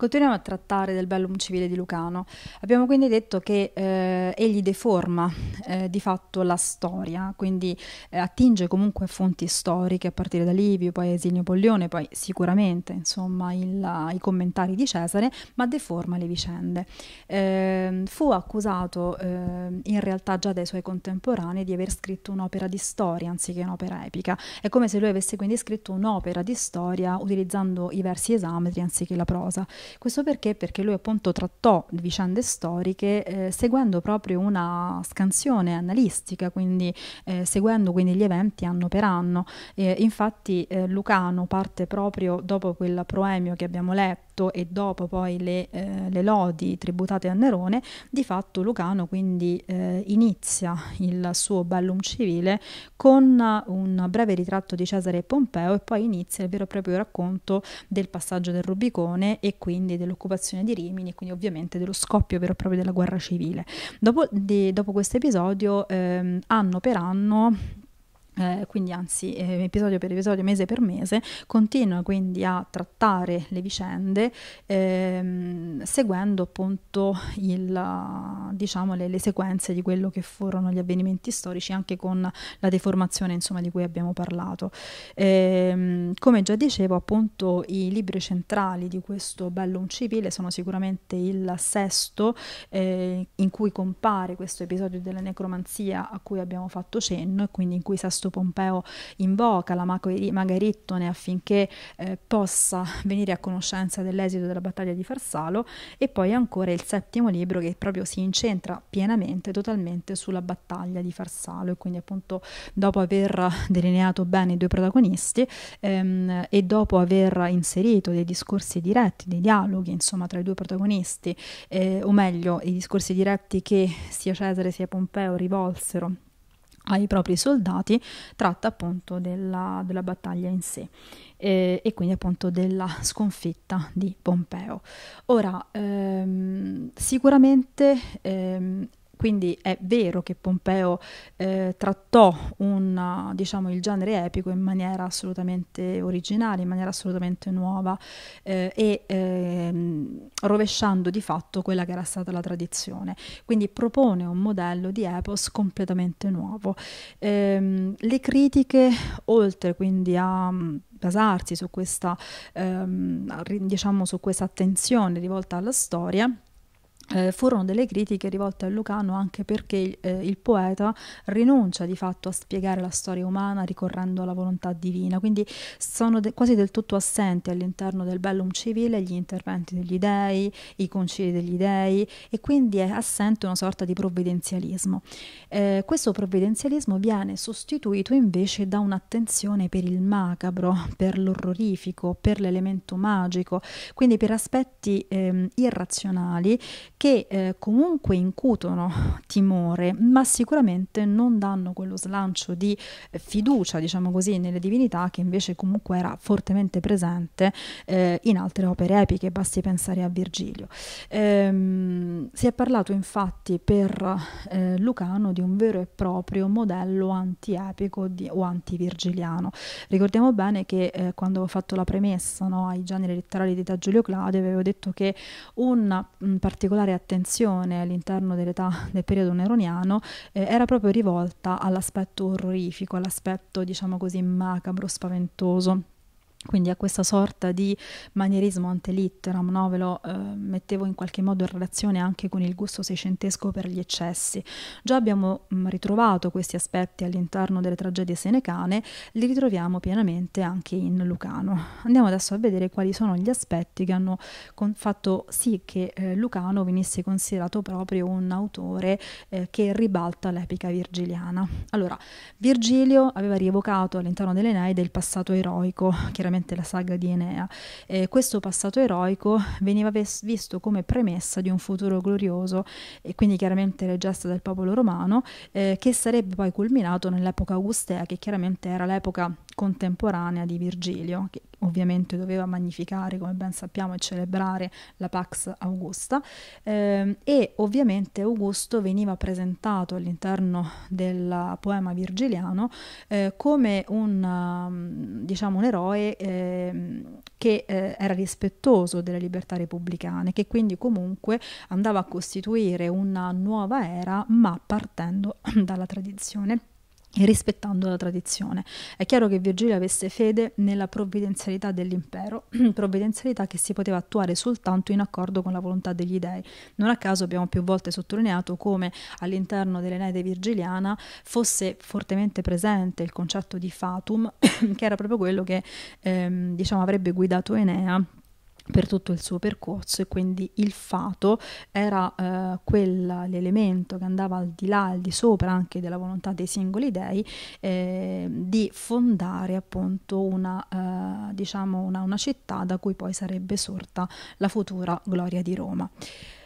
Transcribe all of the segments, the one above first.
Continuiamo a trattare del bellum civile di Lucano. Abbiamo quindi detto che eh, egli deforma eh, di fatto la storia, quindi eh, attinge comunque fonti storiche a partire da Livio, poi Esilio Pollione, poi sicuramente insomma il, i commentari di Cesare, ma deforma le vicende. Ehm, fu accusato ehm, in realtà già dai suoi contemporanei di aver scritto un'opera di storia anziché un'opera epica. È come se lui avesse quindi scritto un'opera di storia utilizzando i versi esametri anziché la prosa. Questo perché? Perché lui appunto trattò vicende storiche eh, seguendo proprio una scansione analistica, quindi eh, seguendo quindi gli eventi anno per anno. Eh, infatti Lucano parte proprio dopo quel proemio che abbiamo letto e dopo poi le, eh, le, lodi tributate a Nerone, di fatto Lucano quindi eh, inizia il suo ballum civile con un breve ritratto di Cesare e Pompeo e poi inizia il vero e proprio racconto del passaggio del Rubicone e quindi quindi dell'occupazione di Rimini quindi ovviamente dello scoppio vero e proprio della guerra civile. Dopo, di, dopo questo episodio, ehm, anno per anno eh, quindi anzi eh, episodio per episodio, mese per mese, continua quindi a trattare le vicende ehm, seguendo appunto il, diciamo, le, le, sequenze di quello che furono gli avvenimenti storici anche con la deformazione insomma, di cui abbiamo parlato. Ehm, come già dicevo appunto i libri centrali di questo Bellum Civile sono sicuramente il sesto eh, in cui compare questo episodio della necromanzia a cui abbiamo fatto cenno e quindi in cui Sassone questo Pompeo invoca la Magarittone affinché eh, possa venire a conoscenza dell'esito della battaglia di Farsalo e poi ancora il settimo libro che proprio si incentra pienamente, totalmente sulla battaglia di Farsalo e quindi appunto dopo aver delineato bene i due protagonisti ehm, e dopo aver inserito dei discorsi diretti, dei dialoghi insomma tra i due protagonisti eh, o meglio i discorsi diretti che sia Cesare sia Pompeo rivolsero ai propri soldati tratta appunto della, della battaglia in sé eh, e quindi appunto della sconfitta di Pompeo. Ora, ehm, sicuramente ehm, quindi è vero che Pompeo eh, trattò un, diciamo, il genere epico in maniera assolutamente originale, in maniera assolutamente nuova eh, e eh, rovesciando di fatto quella che era stata la tradizione. Quindi propone un modello di epos completamente nuovo. Ehm, le critiche, oltre quindi a mm, basarsi su questa, ehm, diciamo, su questa attenzione rivolta alla storia, eh, furono delle critiche rivolte a Lucano anche perché eh, il poeta rinuncia di fatto a spiegare la storia umana ricorrendo alla volontà divina, quindi sono de- quasi del tutto assenti all'interno del bellum civile gli interventi degli dei, i concili degli dei e quindi è assente una sorta di provvidenzialismo. Eh, questo provvidenzialismo viene sostituito invece da un'attenzione per il macabro, per l'orrorifico, per l'elemento magico, quindi per aspetti ehm, irrazionali che eh, comunque incutono timore, ma sicuramente non danno quello slancio di eh, fiducia, diciamo così, nelle divinità che invece comunque era fortemente presente eh, in altre opere epiche, basti pensare a Virgilio. Ehm, si è parlato infatti per eh, Lucano di un vero e proprio modello antiepico di, o antivirgiliano. Ricordiamo bene che eh, quando ho fatto la premessa no, ai generi letterari di Da Giulio Claudio avevo detto che un, un mm, particolare particolare attenzione all'interno dell'età del periodo neroniano eh, era proprio rivolta all'aspetto orrorifico, all'aspetto diciamo così macabro, spaventoso quindi a questa sorta di manierismo ante litteram, no? ve lo eh, mettevo in qualche modo in relazione anche con il gusto seicentesco per gli eccessi. Già abbiamo mh, mm, ritrovato questi aspetti all'interno delle tragedie senecane, li ritroviamo pienamente anche in Lucano. Andiamo adesso a vedere quali sono gli aspetti che hanno con- fatto sì che eh, Lucano venisse considerato proprio un autore eh, che ribalta l'epica virgiliana. Allora, Virgilio aveva rievocato all'interno dell'Eneide il passato eroico, che era sicuramente la saga di Enea. Eh, questo passato eroico veniva ves- visto come premessa di un futuro glorioso e quindi chiaramente le gesta del popolo romano eh, che sarebbe poi culminato nell'epoca augustea che chiaramente era l'epoca contemporanea di Virgilio che ovviamente doveva magnificare come ben sappiamo e celebrare la Pax Augusta eh, e ovviamente Augusto veniva presentato all'interno del poema virgiliano eh, come un, diciamo, un eroe Ehm, che eh, era rispettoso delle libertà repubblicane, che quindi comunque andava a costituire una nuova era, ma partendo dalla tradizione e rispettando la tradizione. È chiaro che Virgilio avesse fede nella provvidenzialità dell'impero, provvidenzialità che si poteva attuare soltanto in accordo con la volontà degli dei. Non a caso abbiamo più volte sottolineato come all'interno dell'Eneide virgiliana fosse fortemente presente il concetto di fatum, che era proprio quello che ehm, diciamo, avrebbe guidato Enea per tutto il suo percorso e quindi il fato era eh, quell'elemento che andava al di là, al di sopra anche della volontà dei singoli dei eh, di fondare appunto una, eh, diciamo una, una città da cui poi sarebbe sorta la futura gloria di Roma.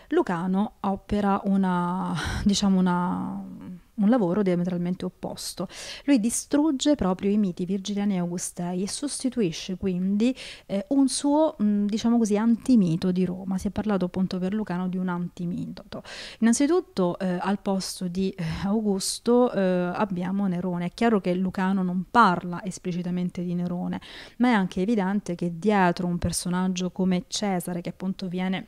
Lucano opera una, diciamo una, un lavoro diametralmente opposto. Lui distrugge proprio i miti virgiliani e augustei e sostituisce quindi eh, un suo, mh, mm, diciamo così, antimito di Roma. Si è parlato appunto per Lucano di un antimitoto. Innanzitutto eh, al posto di eh, Augusto eh, abbiamo Nerone. È chiaro che Lucano non parla esplicitamente di Nerone, ma è anche evidente che dietro un personaggio come Cesare, che appunto viene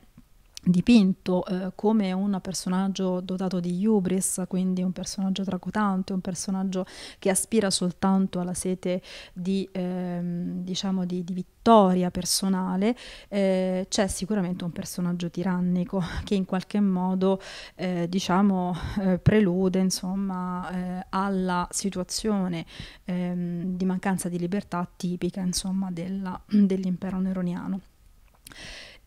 dipinto eh, come un personaggio dotato di hubris, quindi un personaggio tracotante, un personaggio che aspira soltanto alla sete di, ehm, diciamo di, di vittoria personale, eh, c'è sicuramente un personaggio tirannico che in qualche modo eh, diciamo, eh, prelude insomma, eh, alla situazione ehm, di mancanza di libertà tipica insomma, della, dell'impero neroniano.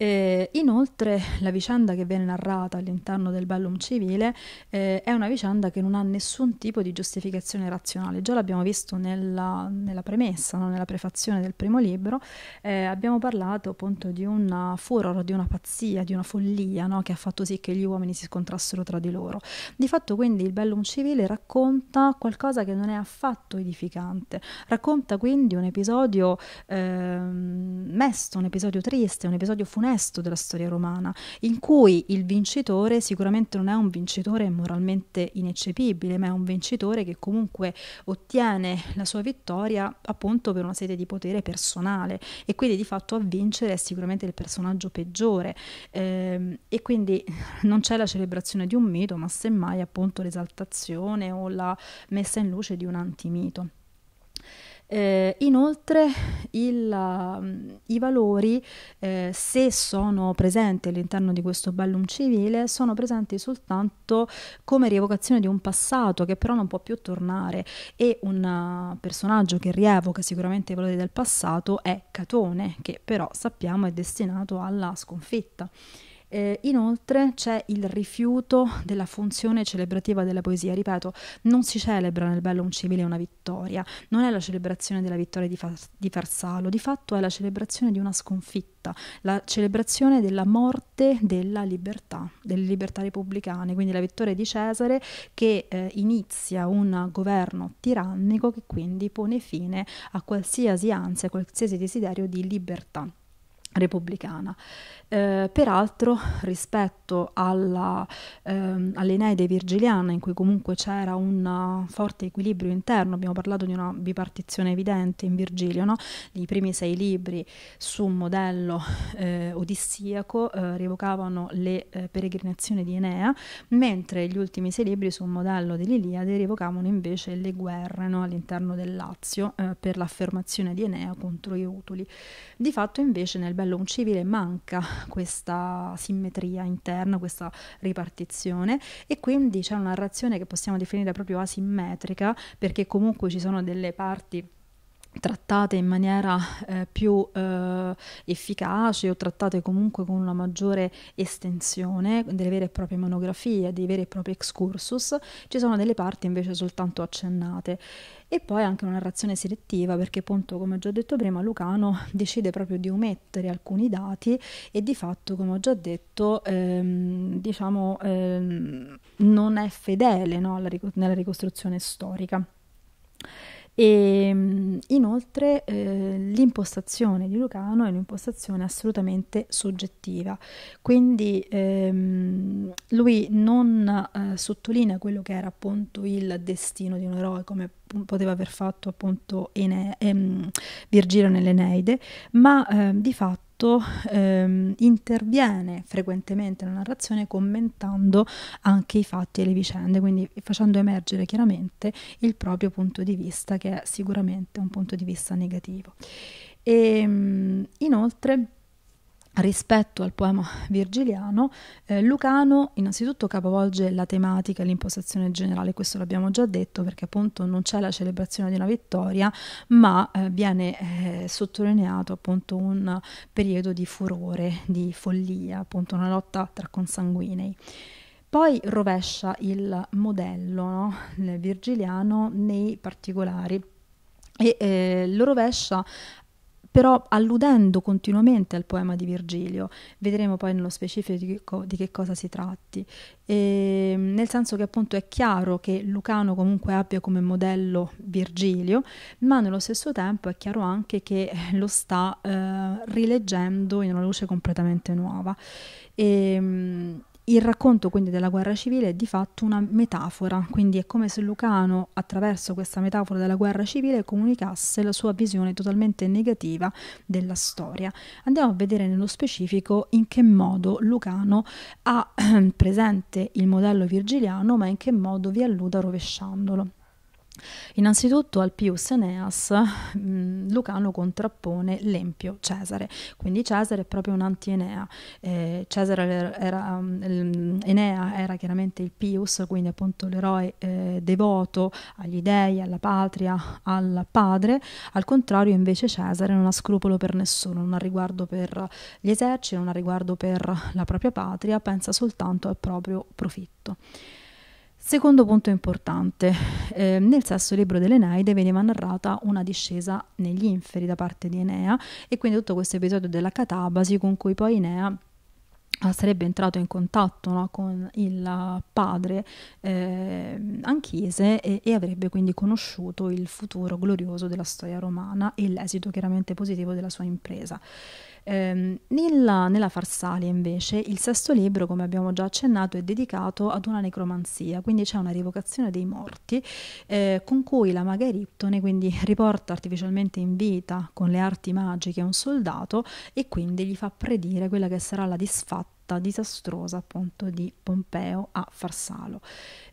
Eh, inoltre la vicenda che viene narrata all'interno del Bellum civile eh, è una vicenda che non ha nessun tipo di giustificazione razionale, già l'abbiamo visto nella, nella premessa, no? nella prefazione del primo libro, eh, abbiamo parlato appunto di una furor, di una pazzia, di una follia no? che ha fatto sì che gli uomini si scontrassero tra di loro. Di fatto quindi il Bellum civile racconta qualcosa che non è affatto edificante, racconta quindi un episodio ehm, mesto, un episodio triste, un episodio funebre, onesto della storia romana, in cui il vincitore sicuramente non è un vincitore moralmente ineccepibile, ma è un vincitore che comunque ottiene la sua vittoria appunto per una sede di potere personale e quindi di fatto a vincere è sicuramente il personaggio peggiore eh, e quindi non c'è la celebrazione di un mito, ma semmai appunto l'esaltazione o la messa in luce di un antimito. Eh, inoltre il, mm, i valori, eh, se sono presenti all'interno di questo ballum civile, sono presenti soltanto come rievocazione di un passato che però non può più tornare e un uh, personaggio che rievoca sicuramente i valori del passato è Catone, che però sappiamo è destinato alla sconfitta. Eh, inoltre c'è il rifiuto della funzione celebrativa della poesia. Ripeto, non si celebra nel Bello un civile una vittoria, non è la celebrazione della vittoria di, Fa di Farsalo, di fatto è la celebrazione di una sconfitta, la celebrazione della morte della libertà, delle libertà repubblicane, quindi la vittoria di Cesare che eh, inizia un governo tirannico che quindi pone fine a qualsiasi ansia, a qualsiasi desiderio di libertà repubblicana. Eh, peraltro rispetto alla, ehm, all'Eneide virgiliana in cui comunque c'era un forte equilibrio interno, abbiamo parlato di una bipartizione evidente in Virgilio, no? i primi sei libri su un modello eh, odissiaco eh, rievocavano le eh, peregrinazioni di Enea, mentre gli ultimi sei libri su un modello dell'Iliade rievocavano invece le guerre no? all'interno del Lazio eh, per l'affermazione di Enea contro i Utuli. Di fatto invece nel cervello un civile manca questa simmetria interna, questa ripartizione e quindi c'è una narrazione che possiamo definire proprio asimmetrica perché comunque ci sono delle parti trattate in maniera eh, più eh, efficace o trattate comunque con una maggiore estensione, delle vere e proprie monografie, dei veri e propri excursus, ci sono delle parti invece soltanto accennate. E poi anche una narrazione selettiva, perché appunto, come ho già detto prima, Lucano decide proprio di omettere alcuni dati e di fatto, come ho già detto, ehm, diciamo, ehm, non è fedele no, rico nella ricostruzione storica. E mm, inoltre eh, l'impostazione di Lucano è un'impostazione assolutamente soggettiva, quindi ehm, lui non eh, sottolinea quello che era appunto il destino di un eroe come poteva aver fatto appunto Ene- ehm, Virgilio nell'Eneide, ma eh, di fatto soprattutto ehm, interviene frequentemente nella narrazione commentando anche i fatti e le vicende, quindi facendo emergere chiaramente il proprio punto di vista, che è sicuramente un punto di vista negativo. E, ehm, inoltre Rispetto al poema virgiliano, eh, Lucano innanzitutto capovolge la tematica e l'impostazione generale, questo l'abbiamo già detto perché appunto non c'è la celebrazione di una vittoria, ma eh, viene eh, sottolineato appunto un periodo di furore, di follia, appunto una lotta tra consanguinei. Poi rovescia il modello no? virgiliano nei particolari e eh, lo rovescia però alludendo continuamente al poema di Virgilio. Vedremo poi nello specifico di che, cosa si tratti. E, ehm, nel senso che appunto è chiaro che Lucano comunque abbia come modello Virgilio, ma nello stesso tempo è chiaro anche che lo sta eh, rileggendo in una luce completamente nuova. E, ehm, il racconto quindi della guerra civile è di fatto una metafora, quindi è come se Lucano attraverso questa metafora della guerra civile comunicasse la sua visione totalmente negativa della storia. Andiamo a vedere nello specifico in che modo Lucano ha presente il modello virgiliano ma in che modo vi alluda rovesciandolo. Innanzitutto al Pius Eneas mm, Lucano contrappone l'empio Cesare, quindi Cesare è proprio un anti-Enea, eh, Cesare era, mm, Enea era chiaramente il Pius, quindi appunto l'eroe eh, devoto agli dei, alla patria, al padre, al contrario invece Cesare non ha scrupolo per nessuno, non ha riguardo per gli eserciti, non ha riguardo per la propria patria, pensa soltanto al proprio profitto. Secondo punto importante, eh, nel sesto libro dell'Eneide veniva narrata una discesa negli inferi da parte di Enea e quindi tutto questo episodio della catabasi con cui poi Enea ah, sarebbe entrato in contatto no, con il padre eh, anchese e, e, avrebbe quindi conosciuto il futuro glorioso della storia romana e l'esito chiaramente positivo della sua impresa. Eh, nella, nella, Farsalia invece il sesto libro, come abbiamo già accennato, è dedicato ad una necromanzia, quindi c'è una rivocazione dei morti eh, con cui la maga Eriptone quindi riporta artificialmente in vita con le arti magiche un soldato e quindi gli fa predire quella che sarà la disfatta rotta disastrosa appunto di Pompeo a Farsalo.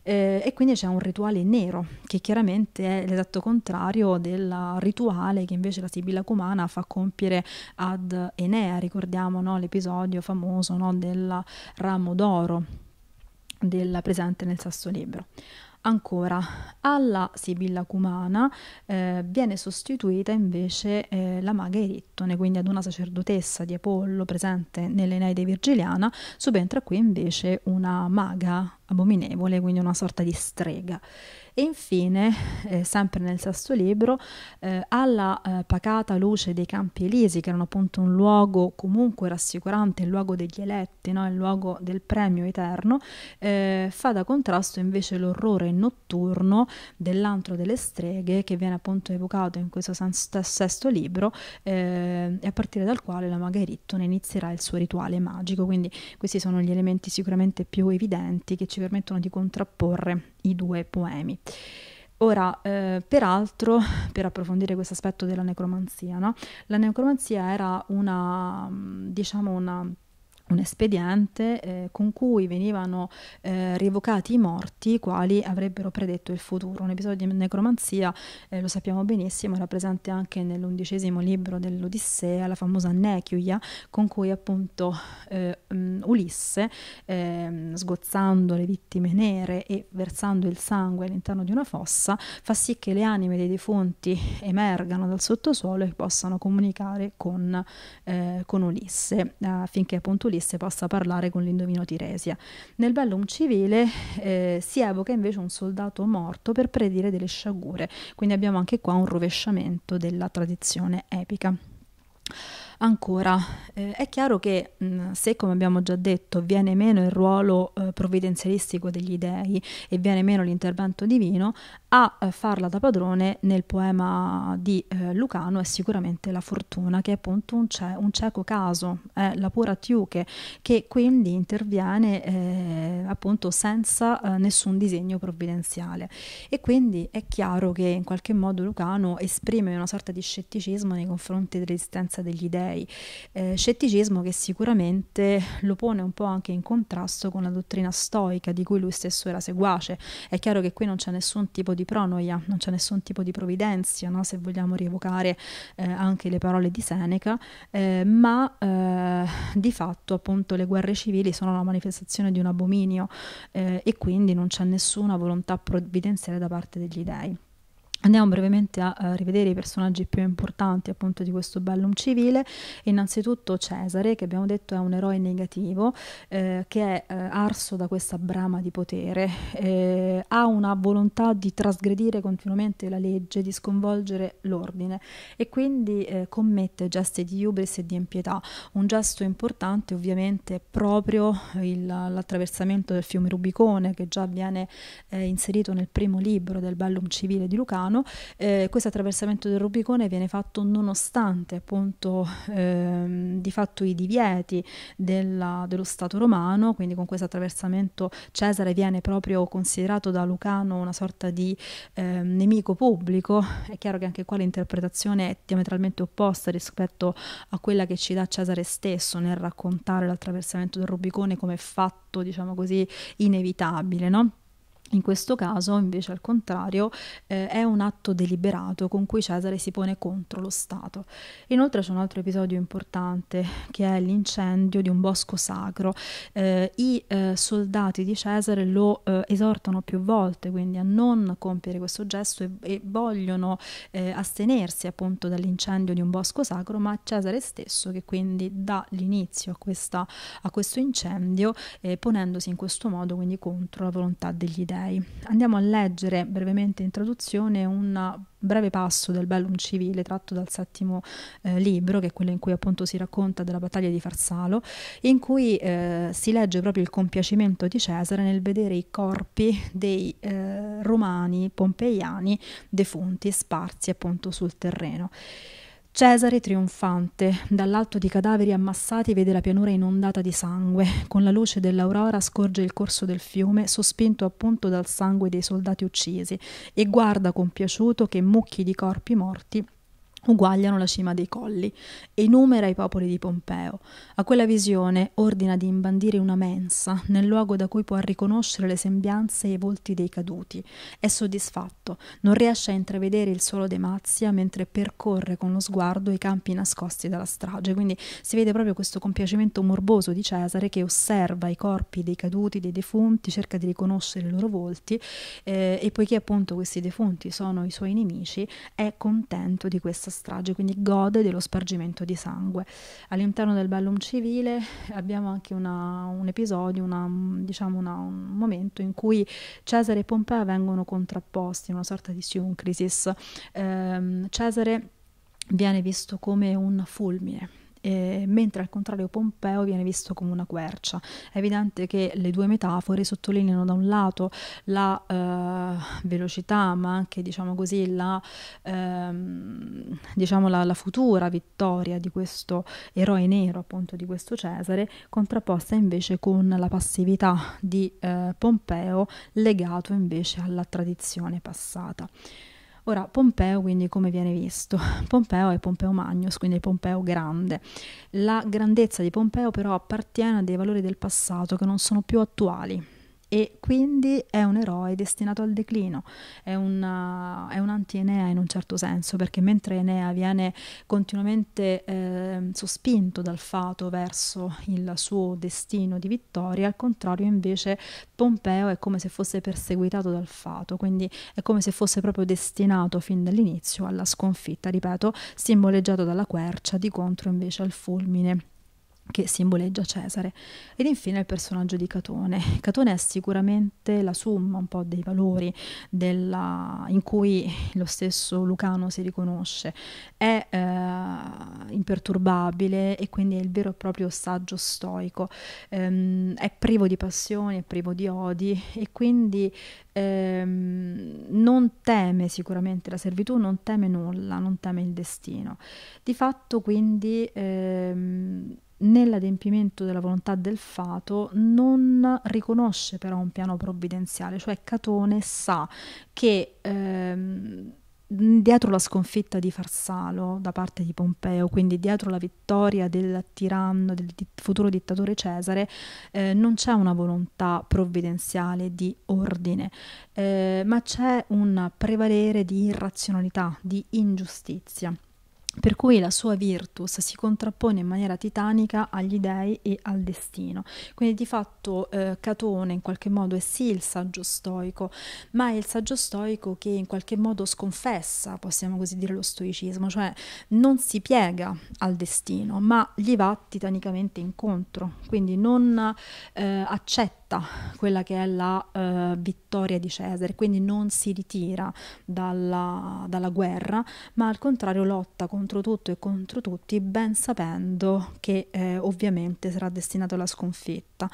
Eh, e quindi c'è un rituale nero che chiaramente è l'esatto contrario del rituale che invece la Sibilla Cumana fa compiere ad Enea, ricordiamo no, l'episodio famoso no, del ramo d'oro della presente nel sasso Libro. Ancora, alla Sibilla Cumana eh, viene sostituita invece eh, la maga Erittone, quindi ad una sacerdotessa di Apollo presente nell'Eneide Virgiliana, subentra qui invece una maga abominevole, quindi una sorta di strega. E infine, eh, sempre nel sesto libro, eh, alla eh, pacata luce dei Campi Elisi, che erano appunto un luogo comunque rassicurante, il luogo degli eletti, no? il luogo del premio eterno, eh, fa da contrasto invece l'orrore notturno dell'antro delle streghe, che viene appunto evocato in questo sesto, sesto libro, eh, e a partire dal quale la Magheritone inizierà il suo rituale magico. Quindi questi sono gli elementi sicuramente più evidenti che ci ci permettono di contrapporre i due poemi. Ora, eh, peraltro, per approfondire questo aspetto della necromanzia, no? la necromanzia era una, mm, diciamo, una un espediente eh, con cui venivano eh, rievocati i morti i quali avrebbero predetto il futuro. Un episodio di necromanzia, eh, lo sappiamo benissimo, era presente anche nell'undicesimo libro dell'Odissea, la famosa Nechiuia, con cui appunto um, Ulisse, ehm, sgozzando le vittime nere e versando il sangue all'interno di una fossa, fa sì che le anime dei defunti emergano dal sottosuolo e possano comunicare con, eh, con Ulisse, affinché appunto Ulisse Ulisse possa parlare con l'Indomino Tiresia. Nel Bello un civile eh, si evoca invece un soldato morto per predire delle sciagure, quindi abbiamo anche qua un rovesciamento della tradizione epica. Ancora, eh, è chiaro che mh, mm, se, come abbiamo già detto, viene meno il ruolo eh, provvidenzialistico degli dei e viene meno l'intervento divino, a eh, farla da padrone nel poema di eh, Lucano è sicuramente la fortuna, che è appunto un, ce- un cieco caso, è eh, la pura tiuche, che quindi interviene eh, appunto senza eh, nessun disegno provvidenziale. E quindi è chiaro che in qualche modo Lucano esprime una sorta di scetticismo nei confronti dell'esistenza degli dei, eh, scetticismo che sicuramente lo pone un po' anche in contrasto con la dottrina stoica di cui lui stesso era seguace. È chiaro che qui non c'è nessun tipo di di pronoia, non c'è nessun tipo di provvidenza, no? se vogliamo rievocare eh, anche le parole di Seneca, eh, ma eh, di fatto appunto le guerre civili sono la manifestazione di un abominio eh, e quindi non c'è nessuna volontà provvidenziale da parte degli dei. Andiamo brevemente a, a eh, rivedere i personaggi più importanti appunto di questo bellum civile. Innanzitutto Cesare, che abbiamo detto è un eroe negativo, eh, che è eh, arso da questa brama di potere, eh, ha una volontà di trasgredire continuamente la legge, di sconvolgere l'ordine e quindi eh, commette gesti di iubris e di impietà. Un gesto importante ovviamente è proprio il, l'attraversamento del fiume Rubicone che già viene eh, inserito nel primo libro del bellum civile di Lucano Milano, eh, questo attraversamento del Rubicone viene fatto nonostante appunto ehm, di fatto i divieti della, dello Stato romano, quindi con questo attraversamento Cesare viene proprio considerato da Lucano una sorta di ehm, nemico pubblico, è chiaro che anche qua l'interpretazione è diametralmente opposta rispetto a quella che ci dà Cesare stesso nel raccontare l'attraversamento del Rubicone come fatto, diciamo così, inevitabile, no? In questo caso, invece, al contrario, eh, è un atto deliberato con cui Cesare si pone contro lo Stato. Inoltre c'è un altro episodio importante che è l'incendio di un bosco sacro. Eh, I eh, soldati di Cesare lo eh, esortano più volte quindi a non compiere questo gesto e, e vogliono eh, astenersi appunto dall'incendio di un bosco sacro, ma Cesare stesso che quindi dà l'inizio a, questa, a questo incendio eh, ponendosi in questo modo quindi contro la volontà degli dei lei. Andiamo a leggere brevemente in traduzione un breve passo del Bellum Civile tratto dal settimo eh, libro, che è quello in cui appunto si racconta della battaglia di Farsalo, in cui eh, si legge proprio il compiacimento di Cesare nel vedere i corpi dei eh, romani pompeiani defunti sparsi appunto sul terreno. Cesare trionfante, dall'alto di cadaveri ammassati vede la pianura inondata di sangue, con la luce dell'aurora scorge il corso del fiume, sospinto appunto dal sangue dei soldati uccisi, e guarda compiaciuto che mucchi di corpi morti uguagliano la cima dei colli enumera i popoli di Pompeo. A quella visione ordina di imbandire una mensa nel luogo da cui può riconoscere le sembianze e i volti dei caduti. È soddisfatto, non riesce a intravedere il suolo de Mazia mentre percorre con lo sguardo i campi nascosti dalla strage. Quindi si vede proprio questo compiacimento morboso di Cesare che osserva i corpi dei caduti, dei defunti, cerca di riconoscere i loro volti eh, e poiché appunto questi defunti sono i suoi nemici, è contento di questa strage strage, quindi gode dello spargimento di sangue. All'interno del Bellum civile abbiamo anche una, un episodio, una, diciamo una, un momento in cui Cesare e Pompea vengono contrapposti in una sorta di siuncrisis. Eh, Cesare viene visto come un fulmine eh, mentre al contrario Pompeo viene visto come una quercia. È evidente che le due metafore sottolineano da un lato la eh, velocità, ma anche diciamo così, la, ehm, diciamo la, la, futura vittoria di questo eroe nero, appunto di questo Cesare, contrapposta invece con la passività di eh, Pompeo legato invece alla tradizione passata. Ora, Pompeo, quindi come viene visto? Pompeo è Pompeo Magnus, quindi è Pompeo grande. La grandezza di Pompeo però appartiene a dei valori del passato che non sono più attuali e quindi è un eroe destinato al declino, è, una, eh, è un anti-Enea in un certo senso, perché mentre Enea viene continuamente eh, sospinto dal fato verso il suo destino di vittoria, al contrario invece Pompeo è come se fosse perseguitato dal fato, quindi è come se fosse proprio destinato fin dall'inizio alla sconfitta, ripeto, simboleggiato dalla quercia, di contro invece al fulmine che simboleggia Cesare. Ed infine il personaggio di Catone. Catone è sicuramente la summa un po' dei valori della, in cui lo stesso Lucano si riconosce. È eh, imperturbabile e quindi è il vero e proprio saggio stoico. Ehm, è privo di passioni, è privo di odi e quindi ehm, non teme sicuramente la servitù, non teme nulla, non teme il destino. Di fatto quindi... Ehm, nell'adempimento della volontà del fato non riconosce però un piano provvidenziale, cioè Catone sa che ehm, dietro la sconfitta di Farsalo da parte di Pompeo, quindi dietro la vittoria del tiranno, del futuro dittatore Cesare, eh, non c'è una volontà provvidenziale di ordine, eh, ma c'è un prevalere di irrazionalità, di ingiustizia per cui la sua virtus si contrappone in maniera titanica agli dei e al destino. Quindi di fatto eh, Catone in qualche modo è sì il saggio stoico, ma è il saggio stoico che in qualche modo sconfessa, possiamo così dire, lo stoicismo, cioè non si piega al destino, ma gli va titanicamente incontro, quindi non eh, accetta accetta quella che è la uh, vittoria di Cesare, quindi non si ritira dalla, dalla guerra, ma al contrario lotta contro tutto e contro tutti, ben sapendo che eh, ovviamente sarà destinato alla sconfitta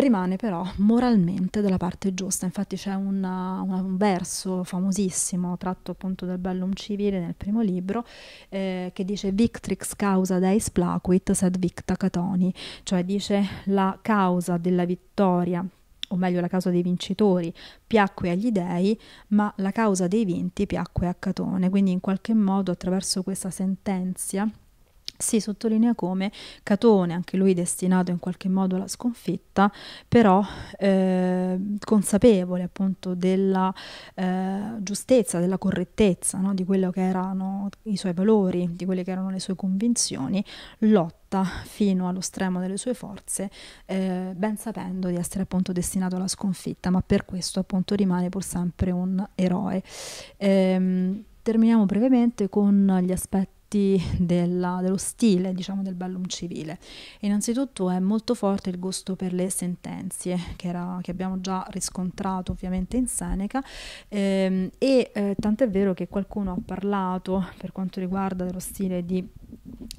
rimane però moralmente dalla parte giusta. Infatti c'è una, uh, una, un verso famosissimo tratto appunto dal Bellum Civile nel primo libro eh, che dice Victrix causa deis placuit sed victa catoni, cioè dice la causa della vittoria o meglio la causa dei vincitori piacque agli dei, ma la causa dei vinti piacque a Catone. Quindi in qualche modo attraverso questa sentenza si sottolinea come Catone, anche lui destinato in qualche modo alla sconfitta, però eh, consapevole appunto della eh, giustezza, della correttezza no? di quello che erano i suoi valori, di quelle che erano le sue convinzioni, lotta fino allo stremo delle sue forze, eh, ben sapendo di essere appunto destinato alla sconfitta, ma per questo appunto rimane pur sempre un eroe. Ehm, terminiamo brevemente con gli aspetti aspetti della, dello stile, diciamo, del bellum civile. innanzitutto è molto forte il gusto per le sentenze, che, che abbiamo già riscontrato ovviamente in Seneca, ehm, e eh, tant'è vero che qualcuno ha parlato, per quanto riguarda lo stile di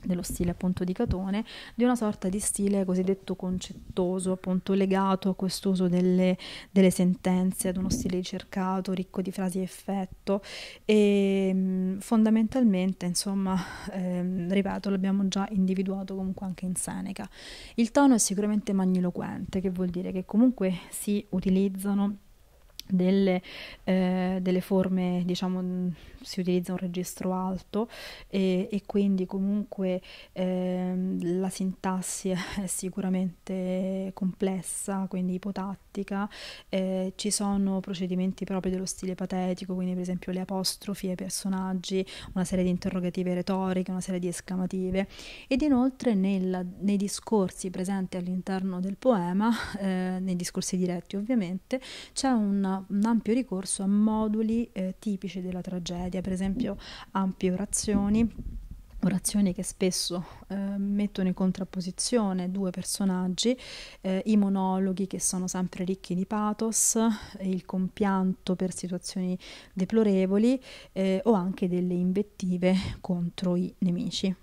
dello stile appunto di Catone, di una sorta di stile cosiddetto concettoso, appunto legato a quest'uso delle, delle sentenze, ad uno stile ricercato, ricco di frasi e effetto e fondamentalmente, insomma, ehm, ripeto, l'abbiamo già individuato comunque anche in Seneca. Il tono è sicuramente magniloquente, che vuol dire che comunque si utilizzano delle, eh, delle, forme, diciamo, mm, si utilizza un registro alto e, e quindi comunque eh, la sintassi è sicuramente complessa, quindi ipotattica, eh, ci sono procedimenti propri dello stile patetico, quindi per esempio le apostrofi ai personaggi, una serie di interrogative retoriche, una serie di esclamative ed inoltre nella, nei discorsi presenti all'interno del poema, eh, nei discorsi diretti ovviamente, c'è una un ampio ricorso a moduli eh, tipici della tragedia, per esempio ampie orazioni orazioni che spesso eh, mettono in contrapposizione due personaggi, eh, i monologhi che sono sempre ricchi di pathos, eh, il compianto per situazioni deplorevoli eh, o anche delle invettive contro i nemici.